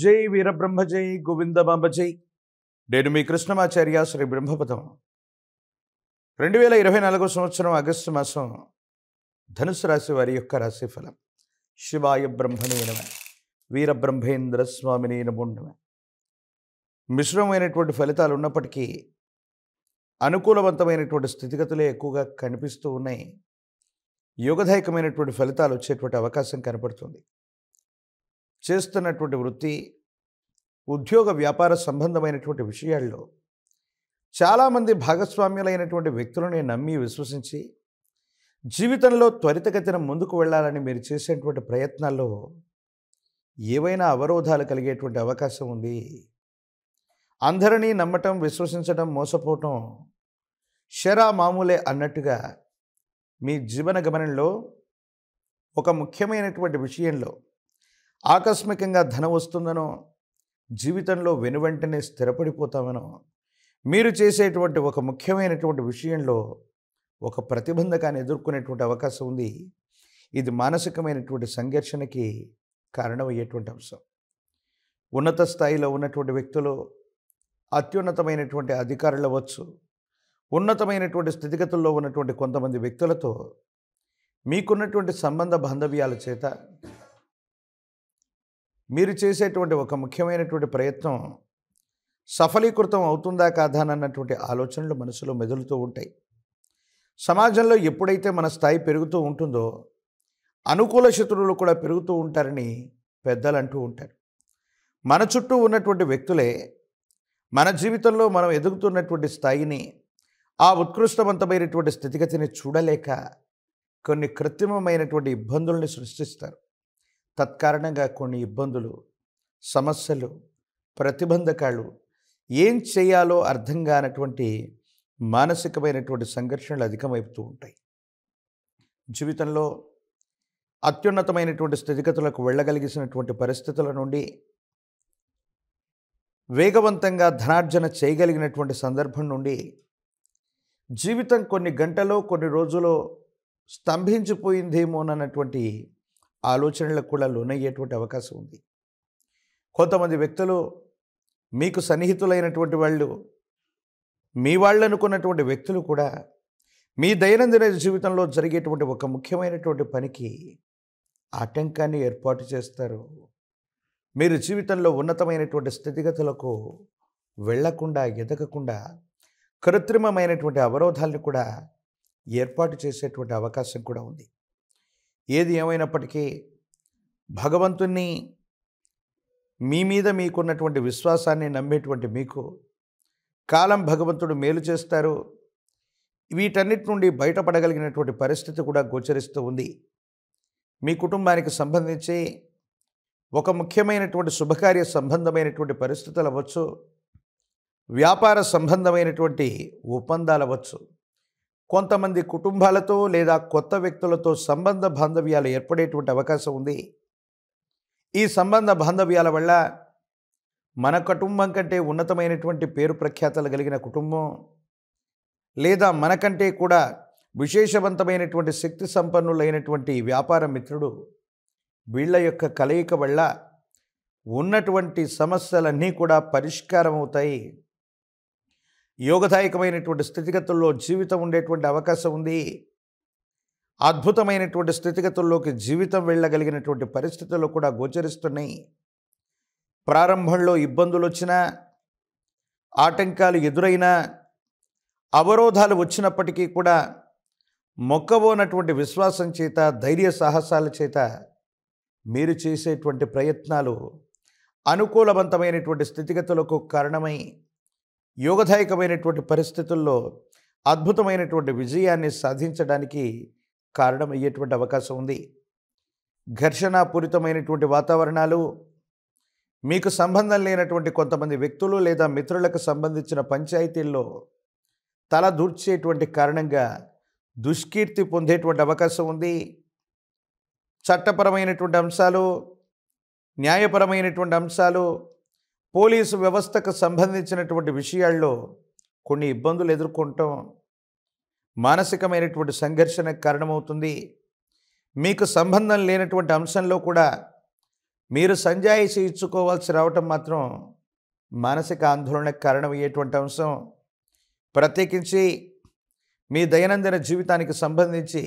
జై వీరబ్రహ్మ జై బాంబ జై నేను మీ కృష్ణమాచార్య శ్రీ బ్రహ్మపదం రెండు వేల ఇరవై నాలుగో సంవత్సరం ఆగస్టు మాసం ధనుసు రాశి వారి యొక్క రాశిఫలం శివాయ బ్రహ్మనే నమ వీరబ్రహ్మేంద్ర స్వామిని నమోండమ మిశ్రమైనటువంటి ఫలితాలు ఉన్నప్పటికీ అనుకూలవంతమైనటువంటి స్థితిగతులే ఎక్కువగా కనిపిస్తూ ఉన్నాయి యోగదాయకమైనటువంటి ఫలితాలు వచ్చేటువంటి అవకాశం కనపడుతుంది చేస్తున్నటువంటి వృత్తి ఉద్యోగ వ్యాపార సంబంధమైనటువంటి విషయాల్లో చాలామంది భాగస్వామ్యులైనటువంటి నేను నమ్మి విశ్వసించి జీవితంలో త్వరితగతిన ముందుకు వెళ్ళాలని మీరు చేసేటువంటి ప్రయత్నాల్లో ఏవైనా అవరోధాలు కలిగేటువంటి అవకాశం ఉంది అందరినీ నమ్మటం విశ్వసించడం మోసపోవటం షరా మామూలే అన్నట్టుగా మీ జీవన గమనంలో ఒక ముఖ్యమైనటువంటి విషయంలో ఆకస్మికంగా ధనం వస్తుందనో జీవితంలో వెనువెంటనే స్థిరపడిపోతామనో మీరు చేసేటువంటి ఒక ముఖ్యమైనటువంటి విషయంలో ఒక ప్రతిబంధకాన్ని ఎదుర్కొనేటువంటి అవకాశం ఉంది ఇది మానసికమైనటువంటి సంఘర్షణకి కారణమయ్యేటువంటి అంశం ఉన్నత స్థాయిలో ఉన్నటువంటి వ్యక్తులు అత్యున్నతమైనటువంటి అధికారులు అవ్వచ్చు ఉన్నతమైనటువంటి స్థితిగతుల్లో ఉన్నటువంటి కొంతమంది వ్యక్తులతో మీకున్నటువంటి సంబంధ బాంధవ్యాల చేత మీరు చేసేటువంటి ఒక ముఖ్యమైనటువంటి ప్రయత్నం సఫలీకృతం అవుతుందా కాదా అన్నటువంటి ఆలోచనలు మనసులో మెదులుతూ ఉంటాయి సమాజంలో ఎప్పుడైతే మన స్థాయి పెరుగుతూ ఉంటుందో అనుకూల శత్రువులు కూడా పెరుగుతూ ఉంటారని పెద్దలు అంటూ ఉంటారు మన చుట్టూ ఉన్నటువంటి వ్యక్తులే మన జీవితంలో మనం ఎదుగుతున్నటువంటి స్థాయిని ఆ ఉత్కృష్టవంతమైనటువంటి స్థితిగతిని చూడలేక కొన్ని కృత్రిమమైనటువంటి ఇబ్బందుల్ని సృష్టిస్తారు తత్కారణంగా కొన్ని ఇబ్బందులు సమస్యలు ప్రతిబంధకాలు ఏం చేయాలో అర్థం కానటువంటి మానసికమైనటువంటి సంఘర్షణలు అధికమవుతూ ఉంటాయి జీవితంలో అత్యున్నతమైనటువంటి స్థితిగతులకు వెళ్ళగలిగినటువంటి పరిస్థితుల నుండి వేగవంతంగా ధనార్జన చేయగలిగినటువంటి సందర్భం నుండి జీవితం కొన్ని గంటలో కొన్ని రోజులో స్తంభించిపోయిందేమోనన్నటువంటి ఆలోచనలకు కూడా లోనయ్యేటువంటి అవకాశం ఉంది కొంతమంది వ్యక్తులు మీకు సన్నిహితులైనటువంటి వాళ్ళు మీ వాళ్ళు అనుకున్నటువంటి వ్యక్తులు కూడా మీ దైనందిన జీవితంలో జరిగేటువంటి ఒక ముఖ్యమైనటువంటి పనికి ఆటంకాన్ని ఏర్పాటు చేస్తారు మీరు జీవితంలో ఉన్నతమైనటువంటి స్థితిగతులకు వెళ్లకుండా ఎదగకుండా కృత్రిమమైనటువంటి అవరోధాలను కూడా ఏర్పాటు చేసేటువంటి అవకాశం కూడా ఉంది ఏది ఏమైనప్పటికీ భగవంతుణ్ణి మీ మీద మీకున్నటువంటి విశ్వాసాన్ని నమ్మేటువంటి మీకు కాలం భగవంతుడు మేలు చేస్తారు వీటన్నిటి నుండి బయటపడగలిగినటువంటి పరిస్థితి కూడా గోచరిస్తూ ఉంది మీ కుటుంబానికి సంబంధించి ఒక ముఖ్యమైనటువంటి శుభకార్య సంబంధమైనటువంటి పరిస్థితులు అవ్వచ్చు వ్యాపార సంబంధమైనటువంటి ఒప్పందాలు అవ్వచ్చు కొంతమంది కుటుంబాలతో లేదా కొత్త వ్యక్తులతో సంబంధ బాంధవ్యాలు ఏర్పడేటువంటి అవకాశం ఉంది ఈ సంబంధ బాంధవ్యాల వల్ల మన కుటుంబం కంటే ఉన్నతమైనటువంటి పేరు ప్రఖ్యాతలు కలిగిన కుటుంబం లేదా మనకంటే కూడా విశేషవంతమైనటువంటి శక్తి సంపన్నులైనటువంటి వ్యాపార మిత్రుడు వీళ్ళ యొక్క కలయిక వల్ల ఉన్నటువంటి సమస్యలన్నీ కూడా పరిష్కారం అవుతాయి యోగదాయకమైనటువంటి స్థితిగతుల్లో జీవితం ఉండేటువంటి అవకాశం ఉంది అద్భుతమైనటువంటి స్థితిగతుల్లోకి జీవితం వెళ్ళగలిగినటువంటి పరిస్థితుల్లో కూడా గోచరిస్తున్నాయి ప్రారంభంలో ఇబ్బందులు వచ్చినా ఆటంకాలు ఎదురైనా అవరోధాలు వచ్చినప్పటికీ కూడా మొక్కబోనటువంటి విశ్వాసం చేత ధైర్య సాహసాల చేత మీరు చేసేటువంటి ప్రయత్నాలు అనుకూలవంతమైనటువంటి స్థితిగతులకు కారణమై యోగదాయకమైనటువంటి పరిస్థితుల్లో అద్భుతమైనటువంటి విజయాన్ని సాధించడానికి కారణమయ్యేటువంటి అవకాశం ఉంది ఘర్షణాపూరితమైనటువంటి వాతావరణాలు మీకు సంబంధం లేనటువంటి కొంతమంది వ్యక్తులు లేదా మిత్రులకు సంబంధించిన పంచాయతీల్లో తల దూర్చేటువంటి కారణంగా దుష్కీర్తి పొందేటువంటి అవకాశం ఉంది చట్టపరమైనటువంటి అంశాలు న్యాయపరమైనటువంటి అంశాలు పోలీసు వ్యవస్థకు సంబంధించినటువంటి విషయాల్లో కొన్ని ఇబ్బందులు ఎదుర్కొంటాం మానసికమైనటువంటి సంఘర్షణకు కారణమవుతుంది మీకు సంబంధం లేనటువంటి అంశంలో కూడా మీరు సంజాయిషి ఇచ్చుకోవాల్సి రావటం మాత్రం మానసిక ఆందోళనకు కారణమయ్యేటువంటి అంశం ప్రత్యేకించి మీ దైనందిన జీవితానికి సంబంధించి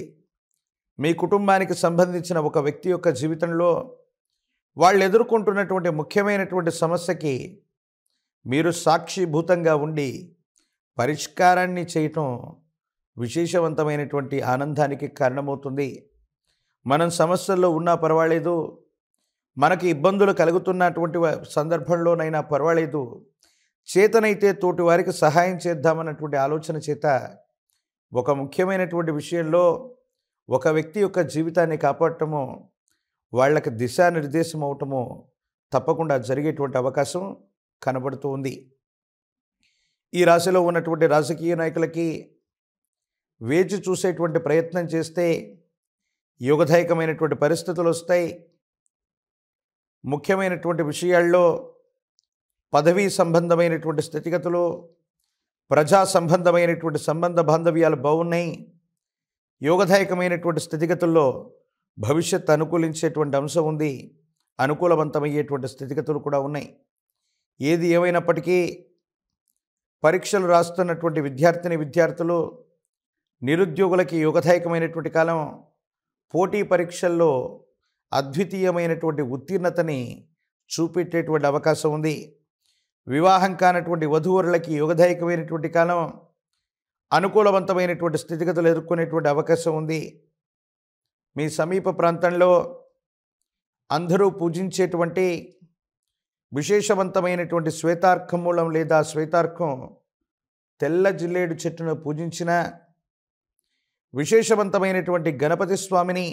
మీ కుటుంబానికి సంబంధించిన ఒక వ్యక్తి యొక్క జీవితంలో వాళ్ళు ఎదుర్కొంటున్నటువంటి ముఖ్యమైనటువంటి సమస్యకి మీరు సాక్షిభూతంగా ఉండి పరిష్కారాన్ని చేయటం విశేషవంతమైనటువంటి ఆనందానికి కారణమవుతుంది మనం సమస్యల్లో ఉన్నా పర్వాలేదు మనకి ఇబ్బందులు కలుగుతున్నటువంటి సందర్భంలోనైనా పర్వాలేదు చేతనైతే తోటి వారికి సహాయం చేద్దామన్నటువంటి ఆలోచన చేత ఒక ముఖ్యమైనటువంటి విషయంలో ఒక వ్యక్తి యొక్క జీవితాన్ని కాపాడటము వాళ్ళకి దిశానిర్దేశం అవటము తప్పకుండా జరిగేటువంటి అవకాశం కనబడుతూ ఉంది ఈ రాశిలో ఉన్నటువంటి రాజకీయ నాయకులకి వేచి చూసేటువంటి ప్రయత్నం చేస్తే యోగదాయకమైనటువంటి పరిస్థితులు వస్తాయి ముఖ్యమైనటువంటి విషయాల్లో పదవీ సంబంధమైనటువంటి స్థితిగతులు ప్రజా సంబంధమైనటువంటి సంబంధ బాంధవ్యాలు బాగున్నాయి యోగదాయకమైనటువంటి స్థితిగతుల్లో భవిష్యత్ అనుకూలించేటువంటి అంశం ఉంది అనుకూలవంతమయ్యేటువంటి స్థితిగతులు కూడా ఉన్నాయి ఏది ఏమైనప్పటికీ పరీక్షలు రాస్తున్నటువంటి విద్యార్థిని విద్యార్థులు నిరుద్యోగులకి యుగదాయకమైనటువంటి కాలం పోటీ పరీక్షల్లో అద్వితీయమైనటువంటి ఉత్తీర్ణతని చూపెట్టేటువంటి అవకాశం ఉంది వివాహం కానటువంటి వధూవరులకి యుగదాయకమైనటువంటి కాలం అనుకూలవంతమైనటువంటి స్థితిగతులు ఎదుర్కొనేటువంటి అవకాశం ఉంది మీ సమీప ప్రాంతంలో అందరూ పూజించేటువంటి విశేషవంతమైనటువంటి మూలం లేదా శ్వేతార్కం తెల్ల జిల్లేడు చెట్టును పూజించిన విశేషవంతమైనటువంటి గణపతి స్వామిని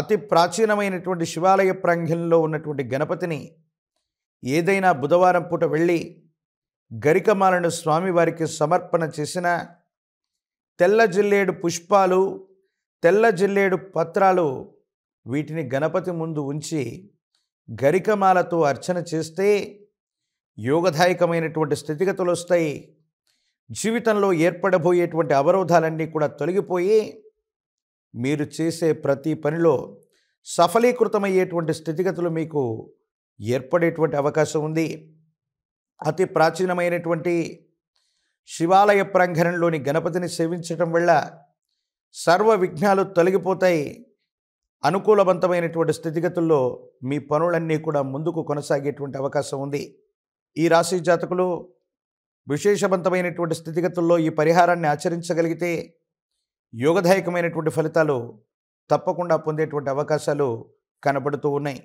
అతి ప్రాచీనమైనటువంటి శివాలయ ప్రాంగణంలో ఉన్నటువంటి గణపతిని ఏదైనా బుధవారం పూట వెళ్ళి గరికమాలను స్వామివారికి సమర్పణ చేసిన తెల్ల జిల్లేడు పుష్పాలు తెల్ల జిల్లేడు పత్రాలు వీటిని గణపతి ముందు ఉంచి గరికమాలతో అర్చన చేస్తే యోగదాయకమైనటువంటి స్థితిగతులు వస్తాయి జీవితంలో ఏర్పడబోయేటువంటి అవరోధాలన్నీ కూడా తొలగిపోయి మీరు చేసే ప్రతి పనిలో సఫలీకృతమయ్యేటువంటి స్థితిగతులు మీకు ఏర్పడేటువంటి అవకాశం ఉంది అతి ప్రాచీనమైనటువంటి శివాలయ ప్రాంగణంలోని గణపతిని సేవించటం వల్ల సర్వ విఘ్నాలు తొలగిపోతాయి అనుకూలవంతమైనటువంటి స్థితిగతుల్లో మీ పనులన్నీ కూడా ముందుకు కొనసాగేటువంటి అవకాశం ఉంది ఈ రాశి జాతకులు విశేషవంతమైనటువంటి స్థితిగతుల్లో ఈ పరిహారాన్ని ఆచరించగలిగితే యోగదాయకమైనటువంటి ఫలితాలు తప్పకుండా పొందేటువంటి అవకాశాలు కనబడుతూ ఉన్నాయి